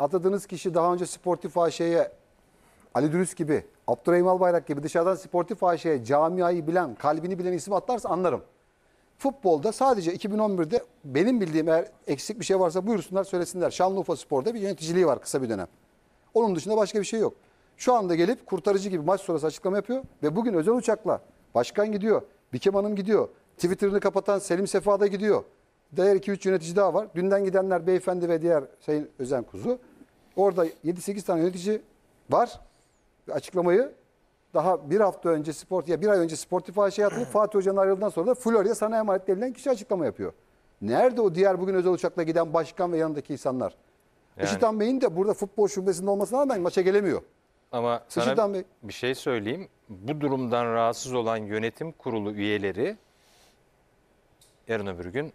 atadığınız kişi daha önce sportif AŞ'ye Ali Dürüst gibi, Abdurrahim Albayrak gibi dışarıdan sportif AŞ'ye camiayı bilen, kalbini bilen isim atlarsa anlarım. Futbolda sadece 2011'de benim bildiğim eğer eksik bir şey varsa buyursunlar söylesinler. Şanlıurfa Spor'da bir yöneticiliği var kısa bir dönem. Onun dışında başka bir şey yok. Şu anda gelip kurtarıcı gibi maç sonrası açıklama yapıyor ve bugün özel uçakla başkan gidiyor, Bikem Hanım gidiyor, Twitter'ını kapatan Selim Sefa da gidiyor. Diğer 2-3 yönetici daha var. Dünden gidenler beyefendi ve diğer Sayın Özen Kuzu. Orada 7-8 tane yönetici var. Açıklamayı daha bir hafta önce sport ya bir ay önce Sportify şey yaptı. Fatih Hoca'nın ayrıldığından sonra da Florya sana emanet edilen kişi açıklama yapıyor. Nerede o diğer bugün özel uçakla giden başkan ve yanındaki insanlar? Yani. Işıtan Bey'in de burada futbol şubesinde olmasına rağmen maça gelemiyor. Ama sana Bey... bir şey söyleyeyim. Bu durumdan rahatsız olan yönetim kurulu üyeleri yarın öbür gün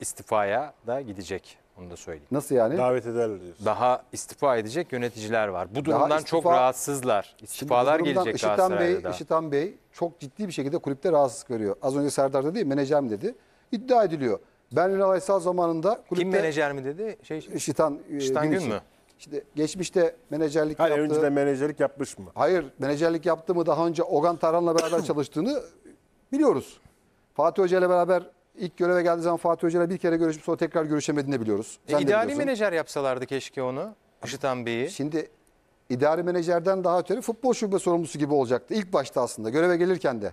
istifaya da gidecek. Onu da söyleyeyim. Nasıl yani? Davet ederler diyorsun. Daha istifa edecek yöneticiler var. Bu durumdan istifa, çok rahatsızlar. İstifalar durumdan, gelecek İşitan Bey, daha. İşitan Bey çok ciddi bir şekilde kulüpte rahatsızlık veriyor. Az önce Serdar da değil mi dedi. İddia ediliyor. Ben Ünal Aysal zamanında kulüpte... Kim menajer mi dedi? Şey, İşitan, İşitan e, Gün mü? İşte geçmişte menajerlik Hayır, yaptığı... de menajerlik yapmış mı? Hayır, menajerlik yaptı mı daha önce Ogan taranla beraber çalıştığını biliyoruz. Fatih Hoca ile beraber ilk göreve geldiği zaman Fatih Hoca'yla bir kere görüşüp sonra tekrar görüşemediğini biliyoruz. E, Sen menajer yapsalardı keşke onu. Işıtan Bey'i. Şimdi idari menajerden daha ötürü futbol şube sorumlusu gibi olacaktı. ilk başta aslında göreve gelirken de.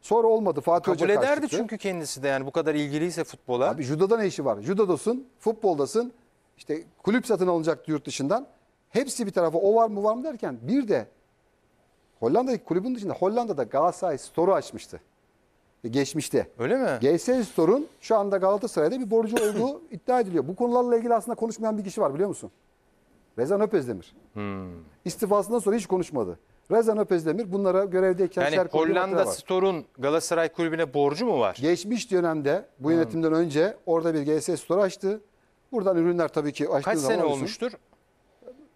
Sonra olmadı Fatih Kabul Hoca ederdi karşıtı. çünkü kendisi de yani bu kadar ilgiliyse futbola. Abi judoda ne işi var? Judodasın, futboldasın. işte kulüp satın alınacaktı yurt dışından. Hepsi bir tarafa o var mı var mı derken bir de Hollanda'daki kulübün dışında Hollanda'da Galatasaray Store'u açmıştı geçmişte. Öyle mi? GS Store'un şu anda Galatasaray'da bir borcu olduğu iddia ediliyor. Bu konularla ilgili aslında konuşmayan bir kişi var biliyor musun? Rezan Öpezdemir. Hmm. İstifasından sonra hiç konuşmadı. Rezan Öpezdemir bunlara görevdeyken... Yani Hollanda Store'un Galatasaray Kulübü'ne borcu mu var? Geçmiş dönemde bu hmm. yönetimden hmm. önce orada bir GS Store açtı. Buradan ürünler tabii ki açtığı Kaç zaman... Kaç sene olmuştur?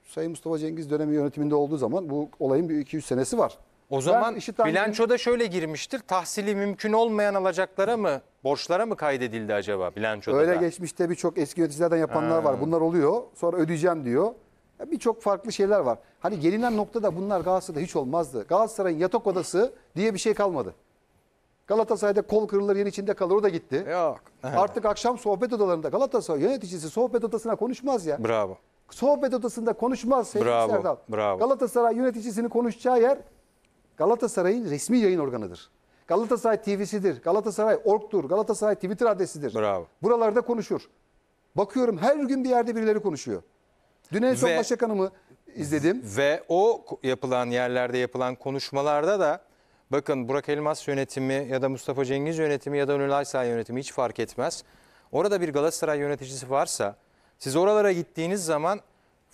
Sayın Mustafa Cengiz dönemi yönetiminde olduğu zaman bu olayın bir 200 senesi var. O zaman bilançoda şöyle girmiştir. Tahsili mümkün olmayan alacaklara mı, borçlara mı kaydedildi acaba bilançoda? Öyle da? geçmişte birçok eski yöneticilerden yapanlar ha. var. Bunlar oluyor. Sonra ödeyeceğim diyor. Birçok farklı şeyler var. Hani gelinen noktada bunlar Galatasaray'da hiç olmazdı. Galatasaray'ın yatak odası diye bir şey kalmadı. Galatasaray'da kol kırılır yer içinde kalır o da gitti. Yok. Artık akşam sohbet odalarında Galatasaray yöneticisi sohbet odasına konuşmaz ya. Bravo. Sohbet odasında konuşmaz Bravo. Bravo. Galatasaray yöneticisini konuşacağı yer Galatasaray'ın resmi yayın organıdır. Galatasaray TV'sidir, Galatasaray Ork'tur, Galatasaray Twitter adresidir. Bravo. Buralarda konuşur. Bakıyorum her gün bir yerde birileri konuşuyor. Dün en son ve, Başakan'ımı izledim. Ve o yapılan yerlerde yapılan konuşmalarda da bakın Burak Elmas yönetimi ya da Mustafa Cengiz yönetimi ya da Önül Aysay yönetimi hiç fark etmez. Orada bir Galatasaray yöneticisi varsa siz oralara gittiğiniz zaman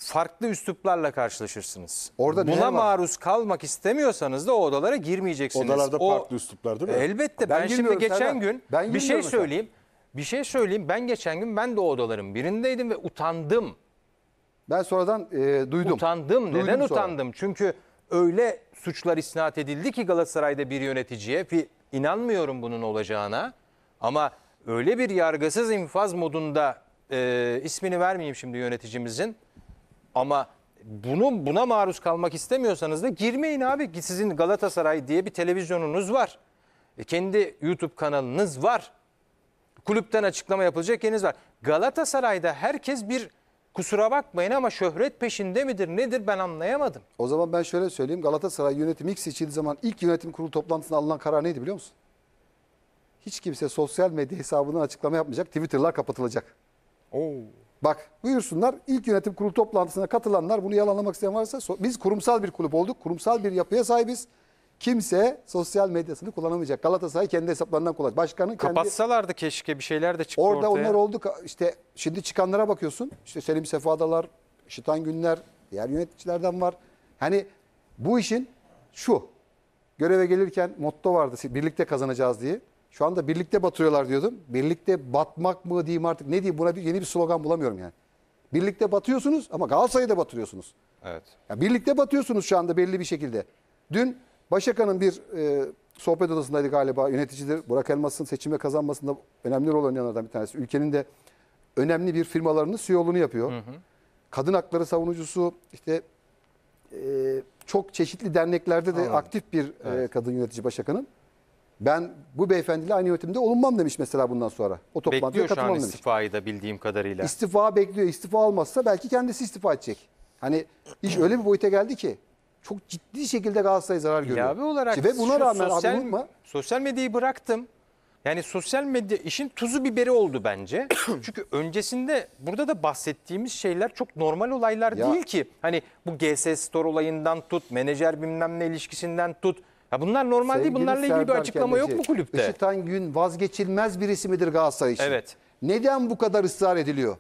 farklı üsluplarla karşılaşırsınız. Orada Buna maruz kalmak istemiyorsanız da o odalara girmeyeceksiniz. Odalarda o, farklı üsluplar değil mi? Elbette. Ben, ben şimdi geçen gün ben bir şey söyleyeyim. Sen. Bir şey söyleyeyim. Ben geçen gün ben de o odaların birindeydim ve utandım. Ben sonradan e, duydum. Utandım. Duydum Neden sonra. utandım? Çünkü öyle suçlar isnat edildi ki Galatasaray'da bir yöneticiye. inanmıyorum bunun olacağına. Ama öyle bir yargısız infaz modunda e, ismini vermeyeyim şimdi yöneticimizin ama bunu buna maruz kalmak istemiyorsanız da girmeyin abi. Sizin Galatasaray diye bir televizyonunuz var. E kendi YouTube kanalınız var. Kulüpten açıklama yapılacak yeriniz var. Galatasaray'da herkes bir kusura bakmayın ama şöhret peşinde midir nedir ben anlayamadım. O zaman ben şöyle söyleyeyim. Galatasaray yönetimi ilk seçildiği zaman ilk yönetim kurulu toplantısında alınan karar neydi biliyor musun? Hiç kimse sosyal medya hesabından açıklama yapmayacak. Twitter'lar kapatılacak. Oo. Bak buyursunlar ilk yönetim kurulu toplantısına katılanlar bunu yalanlamak isteyen varsa so biz kurumsal bir kulüp olduk. Kurumsal bir yapıya sahibiz. Kimse sosyal medyasını kullanamayacak. Galatasaray kendi hesaplarından kullanacak. Başkanın kendi... keşke bir şeyler de çıktı Orada ortaya. onlar oldu. İşte şimdi çıkanlara bakıyorsun. İşte Selim Sefadalar, Şitan Günler, diğer yöneticilerden var. Hani bu işin şu. Göreve gelirken motto vardı. Birlikte kazanacağız diye. Şu anda birlikte batıyorlar diyordum. Birlikte batmak mı diyeyim artık ne diyeyim buna bir yeni bir slogan bulamıyorum yani. Birlikte batıyorsunuz ama Galatasaray'ı da batırıyorsunuz. Evet. Ya birlikte batıyorsunuz şu anda belli bir şekilde. Dün Başakan'ın bir e, sohbet odasındaydı galiba yöneticidir. Burak Elmas'ın seçime kazanmasında önemli rol oynayanlardan bir tanesi. Ülkenin de önemli bir firmalarının CEO'luğunu yapıyor. Hı hı. Kadın hakları savunucusu işte e, çok çeşitli derneklerde de Anladım. aktif bir e, evet. e, kadın yönetici Başakan'ın. Ben bu beyefendiyle aynı yönetimde olunmam demiş mesela bundan sonra. O toplantıya Bekliyor şu an katılmam demiş. da bildiğim kadarıyla. İstifa bekliyor. İstifa almazsa belki kendisi istifa edecek. Hani iş öyle bir boyuta geldi ki çok ciddi şekilde Galatasaray zarar görüyor. İlave olarak Ve buna rağmen sosyal, abi unutma. sosyal medyayı bıraktım. Yani sosyal medya işin tuzu biberi oldu bence. Çünkü öncesinde burada da bahsettiğimiz şeyler çok normal olaylar Ya. değil ki. Hani bu GS Store olayından tut, menajer bilmem ne ilişkisinden tut, ya bunlar normal Sevgili değil. Bunlarla ilgili bir açıklama Kelleci, yok mu kulüpte? Işıtan Gün vazgeçilmez bir isimidir Galatasaray için. Evet. Neden bu kadar ısrar ediliyor?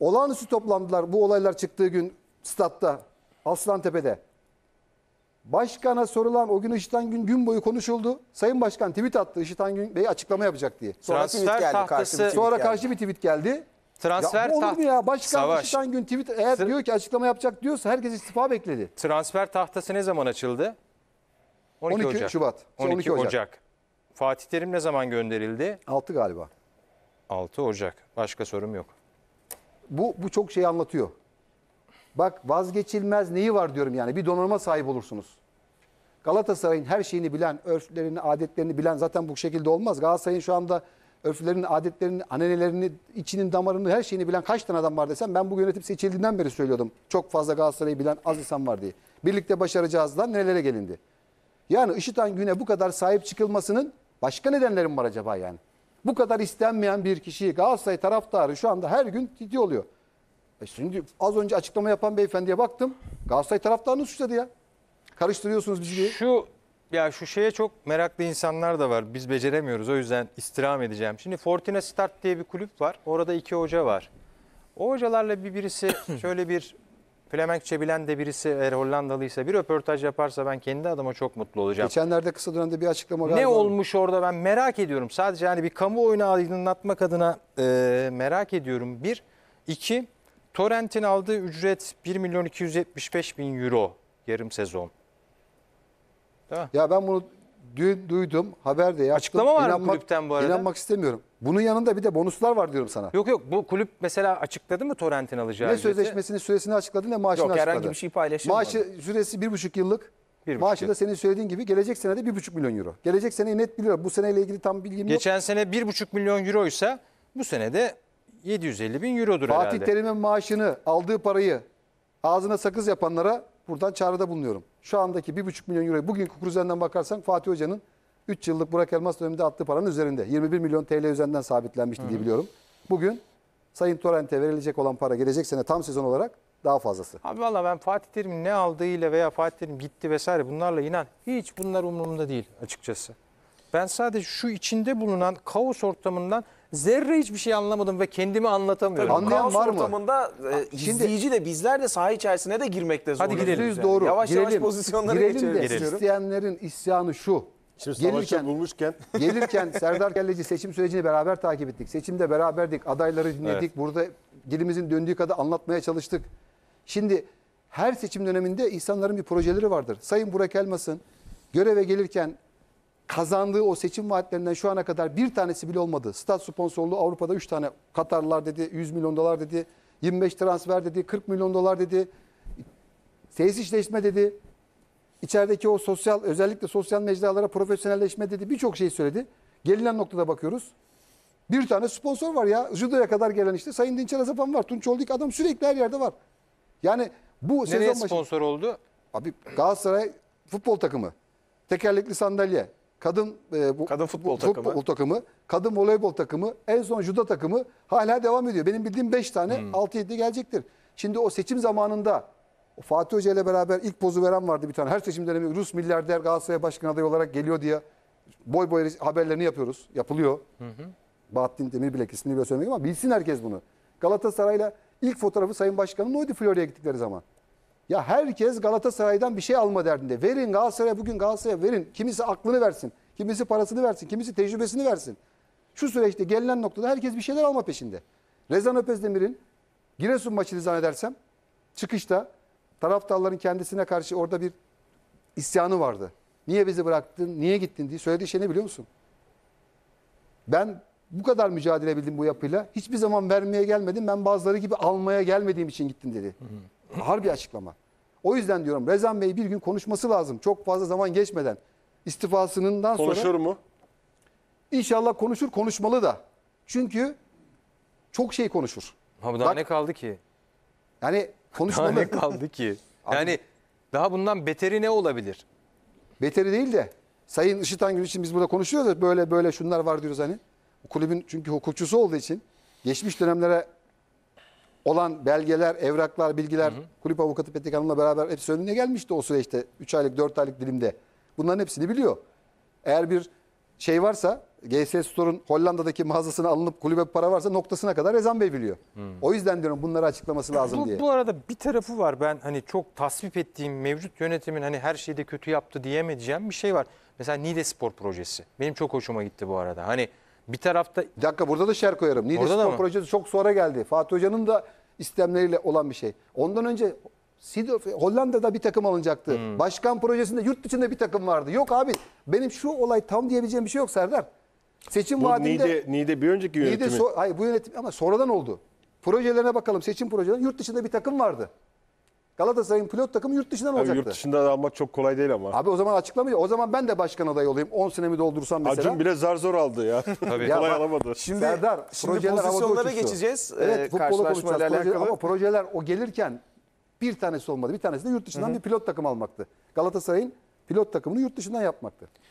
Olağanüstü toplandılar bu olaylar çıktığı gün statta Aslantepe'de. Başkana sorulan o gün Işıtan Gün gün boyu konuşuldu. Sayın Başkan tweet attı Işıtan Gün Bey açıklama yapacak diye. Sonra Transfer tweet geldi. Tahtası... Karşı Sonra karşı bir tweet geldi. Transfer ya, olur mu ya? Başkan Savaş. Işıtan Gün tweet eğer Sır... diyor ki açıklama yapacak diyorsa herkes istifa bekledi. Transfer tahtası ne zaman açıldı? 12, 12 Ocak. Şubat. 12, şey, 12 Ocak. Ocak. Fatih Terim ne zaman gönderildi? 6 galiba. 6 Ocak. Başka sorum yok. Bu, bu çok şey anlatıyor. Bak vazgeçilmez neyi var diyorum yani. Bir donanıma sahip olursunuz. Galatasaray'ın her şeyini bilen, örflerini, adetlerini bilen zaten bu şekilde olmaz. Galatasaray'ın şu anda örflerini, adetlerini, anenelerini, içinin damarını, her şeyini bilen kaç tane adam var desem ben bu yönetim seçildiğinden beri söylüyordum. Çok fazla Galatasaray'ı bilen az insan var diye. Birlikte başaracağız da nelere gelindi. Yani IŞİD'den güne bu kadar sahip çıkılmasının başka nedenlerim var acaba yani? Bu kadar istenmeyen bir kişiyi Galatasaray taraftarı şu anda her gün titi oluyor. E şimdi az önce açıklama yapan beyefendiye baktım. Galatasaray taraftarını suçladı ya. Karıştırıyorsunuz bizi diye. Şu ya şu şeye çok meraklı insanlar da var. Biz beceremiyoruz o yüzden istirham edeceğim. Şimdi Fortuna Start diye bir kulüp var. Orada iki hoca var. O hocalarla bir birisi şöyle bir Flemenkçe bilen de birisi eğer Hollandalıysa bir röportaj yaparsa ben kendi adıma çok mutlu olacağım. Geçenlerde kısa dönemde bir açıklama Ne galiba- olmuş orada ben merak ediyorum. Sadece hani bir kamuoyunu aydınlatmak adına e, merak ediyorum. Bir, iki, Torrent'in aldığı ücret 1 milyon 275 bin euro yarım sezon. Değil mi? Ya ben bunu dün duydum, haberde de Açıklama var mı kulüpten bu arada? İnanmak istemiyorum. Bunun yanında bir de bonuslar var diyorum sana. Yok yok bu kulüp mesela açıkladı mı Torrent'in alacağı Ne sözleşmesinin süresini açıkladı ne maaşını açıkladı Yok, açıkladı. herhangi bir şey paylaşılmadı. Maaşı süresi bir buçuk yıllık. Bir Maaşı da senin söylediğin gibi gelecek sene de bir buçuk milyon euro. Gelecek seneyi net biliyorum. Bu seneyle ilgili tam bilgim yok. Geçen sene bir buçuk milyon euroysa bu sene de 750 bin eurodur Fatih herhalde. Terim'in maaşını, aldığı parayı ağzına sakız yapanlara buradan çağrıda bulunuyorum. Şu andaki bir buçuk milyon euroyu bugün kur bakarsan Fatih Hoca'nın 3 yıllık Burak Elmas döneminde attığı paranın üzerinde. 21 milyon TL üzerinden sabitlenmişti diye biliyorum. Bugün Sayın Torrent'e verilecek olan para gelecek sene tam sezon olarak daha fazlası. Abi valla ben Fatih Terim'in ne aldığıyla veya Fatih Terim gitti vesaire bunlarla inan hiç bunlar umurumda değil açıkçası. Ben sadece şu içinde bulunan kaos ortamından zerre hiçbir şey anlamadım ve kendimi anlatamıyorum. Tabii, Kaos var mı? ortamında e, izleyici de bizler de saha içerisine de girmekte Hadi zorlanıyoruz. girelim. Yüzde doğru. Yavaş yavaş Girelim. pozisyonlara Girelim geçelim. de Girelim. isteyenlerin isyanı şu. Şimdi gelirken, bulmuşken. gelirken Serdar Kelleci seçim sürecini beraber takip ettik. Seçimde beraberdik. Adayları dinledik. Evet. Burada dilimizin döndüğü kadar anlatmaya çalıştık. Şimdi her seçim döneminde insanların bir projeleri vardır. Sayın Burak Elmas'ın göreve gelirken kazandığı o seçim vaatlerinden şu ana kadar bir tanesi bile olmadı. Stat sponsorluğu Avrupa'da 3 tane Katarlar dedi, 100 milyon dolar dedi, 25 transfer dedi, 40 milyon dolar dedi, tesisleşme dedi, İçerideki o sosyal özellikle sosyal mecralara profesyonelleşme dedi birçok şey söyledi. Gelinen noktada bakıyoruz. Bir tane sponsor var ya. Judo'ya kadar gelen işte Sayın Dinçer Azapan var. Tunç Oldik adam sürekli her yerde var. Yani bu Nereye sezon başı... sponsor oldu? Abi Galatasaray futbol takımı. Tekerlekli sandalye. Kadın, e, bu, kadın futbol, futbol takımı. futbol takımı. Kadın voleybol takımı. En son judo takımı. Hala devam ediyor. Benim bildiğim 5 tane. Hmm. 6-7 gelecektir. Şimdi o seçim zamanında Fatih Hoca ile beraber ilk pozu veren vardı bir tane. Her seçim dönemi Rus milyarder Galatasaray başkan adayı olarak geliyor diye boy boy haberlerini yapıyoruz. Yapılıyor. Hı hı. Bahattin Demirbilek ismini bile söylemek ama bilsin herkes bunu. Galatasaray'la ilk fotoğrafı Sayın Başkan'ın oydu Florya'ya gittikleri zaman. Ya herkes Galatasaray'dan bir şey alma derdinde. Verin Galatasaray'a bugün Galatasaray'a verin. Kimisi aklını versin, kimisi parasını versin, kimisi tecrübesini versin. Şu süreçte gelinen noktada herkes bir şeyler alma peşinde. Rezan Öpezdemir'in Giresun maçını zannedersem çıkışta taraftarların kendisine karşı orada bir isyanı vardı. Niye bizi bıraktın, niye gittin diye söylediği şey ne biliyor musun? Ben bu kadar mücadele bildim bu yapıyla. Hiçbir zaman vermeye gelmedim. Ben bazıları gibi almaya gelmediğim için gittim dedi. Harbi açıklama. O yüzden diyorum Rezan Bey bir gün konuşması lazım. Çok fazla zaman geçmeden. istifasından sonra. Konuşur mu? İnşallah konuşur, konuşmalı da. Çünkü çok şey konuşur. Abi daha Bak, ne kaldı ki? Yani Konuşmalı. Daha ne kaldı ki? Yani daha bundan beteri ne olabilir? Beteri değil de Sayın Işıtan Gül için biz burada konuşuyoruz ya, böyle böyle şunlar var diyoruz hani. Kulübün çünkü hukukçusu olduğu için geçmiş dönemlere olan belgeler, evraklar, bilgiler hı hı. kulüp avukatı Petek Hanım'la beraber hepsi önüne gelmişti o süreçte. 3 aylık, 4 aylık dilimde. Bunların hepsini biliyor. Eğer bir şey varsa GS Store'un Hollanda'daki mağazasına alınıp kulübe para varsa noktasına kadar Rezan Bey biliyor. Hmm. O yüzden diyorum bunları açıklaması lazım bu, diye. Bu arada bir tarafı var ben hani çok tasvip ettiğim mevcut yönetimin hani her şeyde kötü yaptı diyemeyeceğim bir şey var. Mesela Nide Spor projesi. Benim çok hoşuma gitti bu arada. Hani bir tarafta... Bir dakika burada da şer koyarım. Nide Orada Spor projesi çok sonra geldi. Fatih Hoca'nın da istemleriyle olan bir şey. Ondan önce Sidorf, Hollanda'da bir takım alınacaktı. Hmm. Başkan projesinde yurt dışında bir takım vardı. Yok abi benim şu olay tam diyebileceğim bir şey yok Serdar. Seçim bu vaadinde... Nide, Nide bir önceki yönetimi. Nide so, hayır bu yönetim ama sonradan oldu. Projelerine bakalım seçim projelerine. Yurt dışında bir takım vardı. Galatasaray'ın pilot takımı yurt dışından olacaktı. Abi yurt dışından almak çok kolay değil ama. Abi o zaman açıklamayı. O zaman ben de başkan adayı olayım. 10 senemi doldursam mesela. Acun bile zar zor aldı ya. Tabii. ya kolay alamadı. Şimdi, Serdar, şimdi pozisyonlara geçeceğiz. Evet, ee, futbola konuşacağız. Alakalı. Ama projeler o gelirken bir tanesi olmadı. Bir tanesi de yurt dışından Hı-hı. bir pilot takım almaktı. Galatasaray'ın pilot takımını yurt dışından yapmaktı.